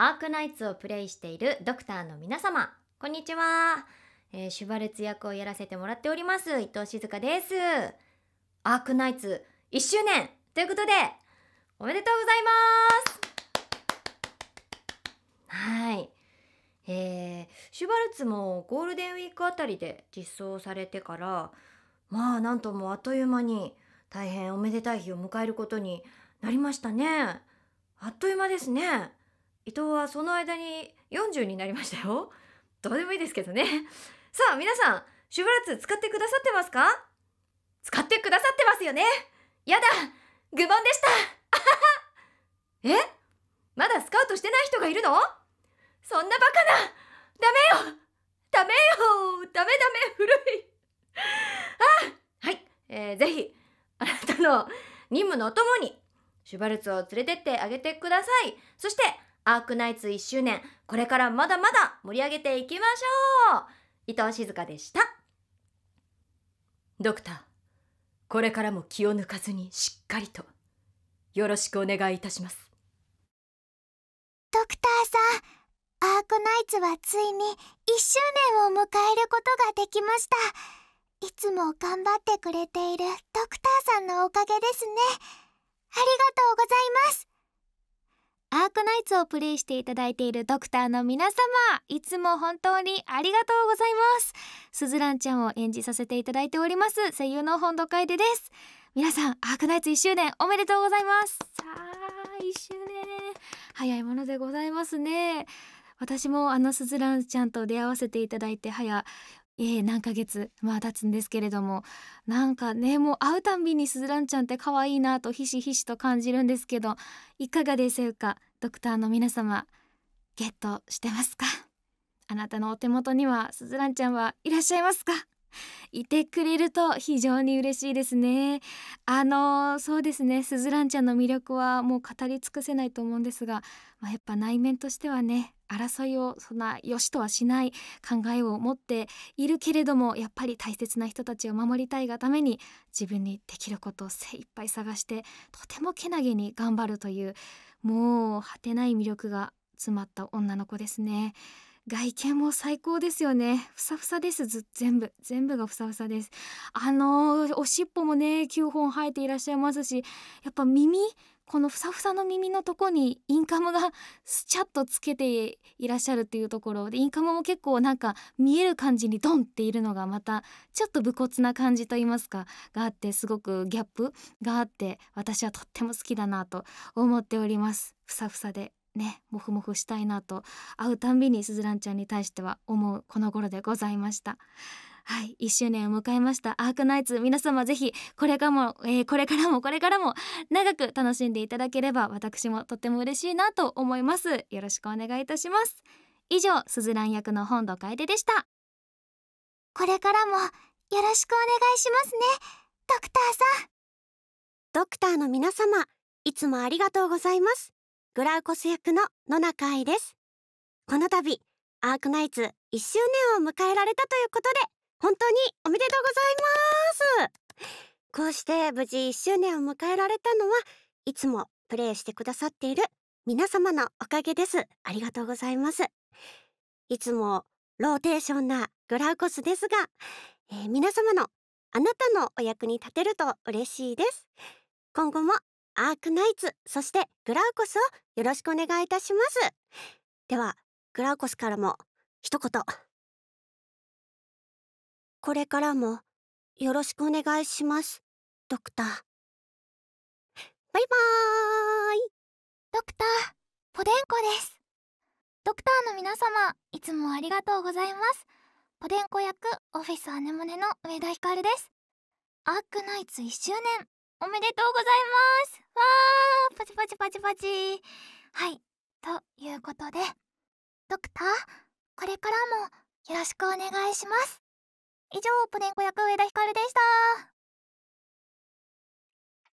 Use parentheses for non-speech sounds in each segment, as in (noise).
アークナイツをプレイしているドクターの皆様、こんにちは。えー、シュバルツ役をやらせてもらっております、伊藤静香です。アークナイツ1周年ということで、おめでとうございますはい。えー、シュバルツもゴールデンウィークあたりで実装されてから、まあなんともあっという間に大変おめでたい日を迎えることになりましたね。あっという間ですね。伊藤はその間に40になりましたよ。どうでもいいですけどね。さあ皆さん、シュブラツ使ってくださってますか使ってくださってますよねやだ愚問でした (laughs) えまだスカウトしてない人がいるのそんなバカなダメよダメよダメダメ古い (laughs) あはい、えー、ぜひあなたの任務のお供にシュバルツを連れてってあげてくださいそしてアークナイツ1周年、これからまだまだ盛り上げていきましょう伊藤静香でした。ドクター、これからも気を抜かずにしっかりと、よろしくお願いいたします。ドクターさん、アークナイツはついに1周年を迎えることができました。いつも頑張ってくれているドクターさんのおかげですね。ありがとうございます。イツをプレイしていただいているドクターの皆様いつも本当にありがとうございますすずらんちゃんを演じさせていただいております声優の本土楓です皆さんアークナイツ1周年おめでとうございますさあ1周年早いものでございますね私もあのすずらんちゃんと出会わせていただいて早えー、何ヶ月まあ経つんですけれどもなんかねもう会うたんびにすずらんちゃんって可愛いなとひしひしと感じるんですけどいかがでしょうかドクターの皆様ゲットしてますかあなたのお手元にはすずらんちゃんはいらっしゃいますかいてくれると非常に嬉しいですねあのそうですねすずらんちゃんの魅力はもう語り尽くせないと思うんですが、まあ、やっぱ内面としてはね争いをそんな良しとはしない考えを持っているけれどもやっぱり大切な人たちを守りたいがために自分にできることを精一杯探してとてもけなげに頑張るというもう果てない魅力が詰まった女の子ですね。外見も最高ですよねふさふさです全部全部がふさふさですあのー、おしっぽもね9本生えていらっしゃいますしやっぱ耳このふさふさの耳のとこにインカムが (laughs) スチャッとつけていらっしゃるっていうところでインカムも結構なんか見える感じにドンっているのがまたちょっと武骨な感じと言いますかがあってすごくギャップがあって私はとっても好きだなと思っておりますふさふさでねモフモフしたいなと会うたんびにすずらんちゃんに対しては思うこの頃でございました。はい、1周年を迎えましたアークナイツ皆様ぜひこれからも、えー、これからもこれからも長く楽しんでいただければ私もとっても嬉しいなと思いますよろしくお願いいたします以上すずらん役の本土楓でしたこれからもよろしくお願いしますねドクターさんドクターの皆様いつもありがとうございますグラウコス役の野中愛ですこの度アークナイツ1周年を迎えられたということで本当におめでとうございますこうして無事1周年を迎えられたのはいつもプレイしてくださっている皆様のおかげですありがとうございますいつもローテーションなグラウコスですが、えー、皆様のあなたのお役に立てると嬉しいです今後もアークナイツそしてグラウコスをよろしくお願いいたしますではグラウコスからも一言これからもよろしくお願いしますドクターバイバーイドクターポデンコですドクターの皆様いつもありがとうございますポデンコ役オフィスアネモネの上田ひかるですアークナイツ1周年おめでとうございますーパチパチパチパチはいということでドクターこれからもよろしくお願いします以上プネンコ役上田ひかるでした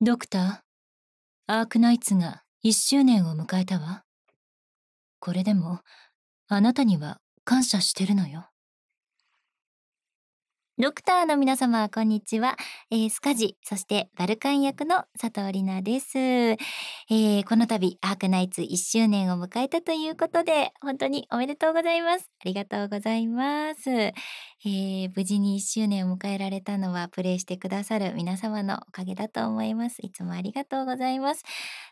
ドクターアークナイツが1周年を迎えたわこれでもあなたには感謝してるのよドクターの皆様、こんにちは。えー、スカジ、そしてバルカン役の佐藤里奈です。えー、この度、アークナイツ1周年を迎えたということで、本当におめでとうございます。ありがとうございます。えー、無事に1周年を迎えられたのは、プレイしてくださる皆様のおかげだと思います。いつもありがとうございます。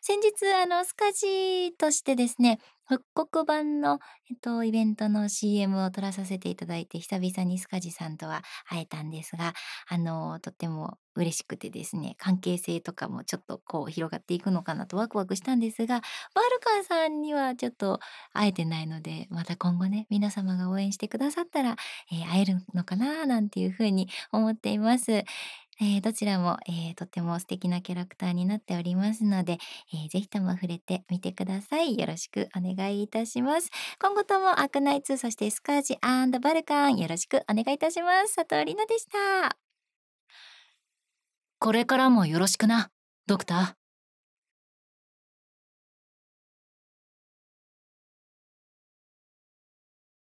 先日、あの、スカジとしてですね、復刻版の、えっと、イベントの CM を撮らさせていただいて、久々にスカジさんとは会えたんですが、あの、とっても嬉しくてですね、関係性とかもちょっとこう広がっていくのかなとワクワクしたんですが、バルカンさんにはちょっと会えてないので、また今後ね、皆様が応援してくださったら、えー、会えるのかななんていうふうに思っています。えー、どちらも、えー、とても素敵なキャラクターになっておりますので、えー、ぜひとも触れてみてください。よろしくお願いいたします。今後ともアクナイツ、そしてスカージバルカン、よろしくお願いいたします。佐藤里奈でした。これからもよろしくな、ドクター。